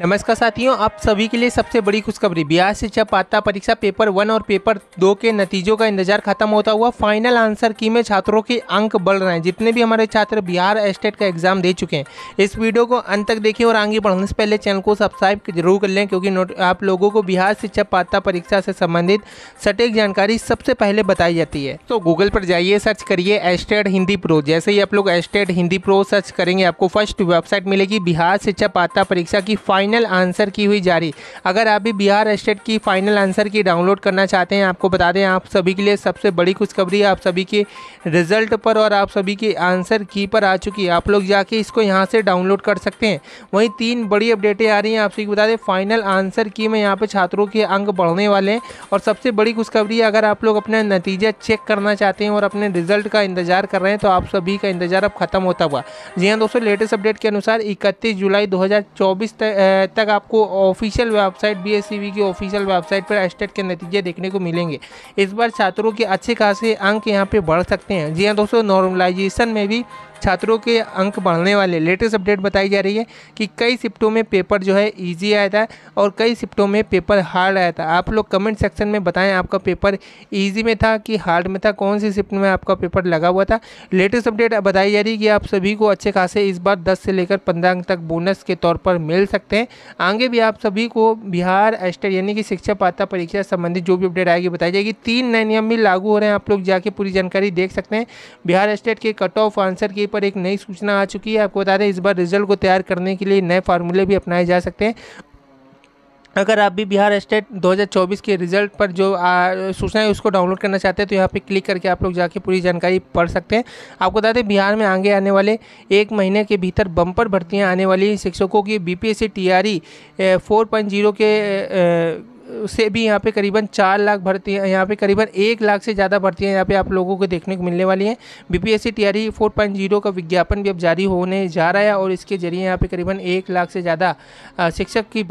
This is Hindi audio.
नमस्कार साथियों आप सभी के लिए सबसे बड़ी खुशखबरी बिहार शिक्षा पात्रता परीक्षा पेपर वन और पेपर दो के नतीजों का इंतजार खत्म होता हुआ फाइनल आंसर की में छात्रों के अंक बढ़ रहे हैं जितने भी हमारे छात्र बिहार स्टेट का एग्जाम दे चुके हैं इस वीडियो को अंत तक देखें और आगे बढ़ने से पहले चैनल को सब्सक्राइब जरूर कर लें क्योंकि आप लोगों को बिहार शिक्षा पात्रता परीक्षा से संबंधित सटीक जानकारी सबसे पहले बताई जाती है तो गूगल पर जाइए सर्च करिए एस्टेट हिंदी प्रो जैसे ही आप लोग एस्टेट हिंदी प्रो सर्च करेंगे आपको फर्स्ट वेबसाइट मिलेगी बिहार शिक्षा पात्रता परीक्षा की फाइनल फाइनल आंसर की हुई जारी अगर आप भी बिहार स्टेट की फाइनल आंसर की डाउनलोड करना चाहते हैं आपको बता दें आप सभी के लिए सबसे बड़ी खुशखबरी आप सभी के रिजल्ट पर और आप सभी के आंसर की पर आ चुकी है आप लोग जाके इसको यहाँ से डाउनलोड कर सकते हैं वहीं तीन बड़ी अपडेटें आ रही हैं आप सभी बता दें फाइनल आंसर की में यहाँ पर छात्रों के अंक बढ़ने वाले हैं और सबसे बड़ी खुशखबरी अगर आप लोग अपना नतीजा चेक करना चाहते हैं और अपने रिजल्ट का इंतजार कर रहे हैं तो आप सभी का इंतजार अब खत्म होता हुआ जी हाँ दोस्तों लेटेस्ट अपडेट के अनुसार इकतीस जुलाई दो तक तक आपको ऑफिशियल वेबसाइट बी की ऑफिशियल वेबसाइट पर एस्टेट के नतीजे देखने को मिलेंगे इस बार छात्रों के अच्छे खासे अंक यहाँ पर बढ़ सकते हैं जी हाँ दोस्तों नॉर्मलाइजेशन में भी छात्रों के अंक बढ़ने वाले लेटेस्ट अपडेट बताई जा रही है कि कई शिफ्टों में पेपर जो है ईजी आया था और कई शिफ्टों में पेपर हार्ड आया था आप लोग कमेंट सेक्शन में बताएं आपका पेपर ईजी में था कि हार्ड में था कौन सी शिफ्ट में आपका पेपर लगा हुआ था लेटेस्ट अपडेट बताई जा रही है कि आप सभी को अच्छे खासे इस बार दस से लेकर पंद्रह अंक तक बोनस के तौर पर मिल सकते हैं आगे भी आप सभी को बिहार स्टेट यानी कि शिक्षा पात्रता परीक्षा संबंधित जो भी अपडेट आएगी बताई जाएगी तीन नए नियम भी लागू हो रहे हैं आप लोग जाके पूरी जानकारी देख सकते हैं बिहार स्टेट के कट ऑफ आंसर की ऊपर एक नई सूचना आ चुकी है आपको बता दें इस बार रिजल्ट को तैयार करने के लिए नए फार्मूले भी अपनाए जा सकते हैं अगर आप भी बिहार स्टेट 2024 के रिजल्ट पर जो सूचना है उसको डाउनलोड करना चाहते हैं तो यहाँ पे क्लिक करके आप लोग जाके पूरी जानकारी पढ़ सकते हैं आपको बता दें बिहार में आगे आने वाले एक महीने के भीतर बम्पर भर्तियाँ आने वाली शिक्षकों की बीपीएससी टीआरई 4.0 के ए, ए, उससे भी यहाँ पे करीबन चार लाख भर्ती है यहाँ पे करीबन एक लाख से ज़्यादा भर्ती है यहाँ पे आप लोगों को देखने को मिलने वाली हैं बीपीएससी टीआरई 4.0 का विज्ञापन भी अब जारी होने जा रहा है और इसके जरिए यहाँ पे करीबन एक लाख से ज़्यादा शिक्षक की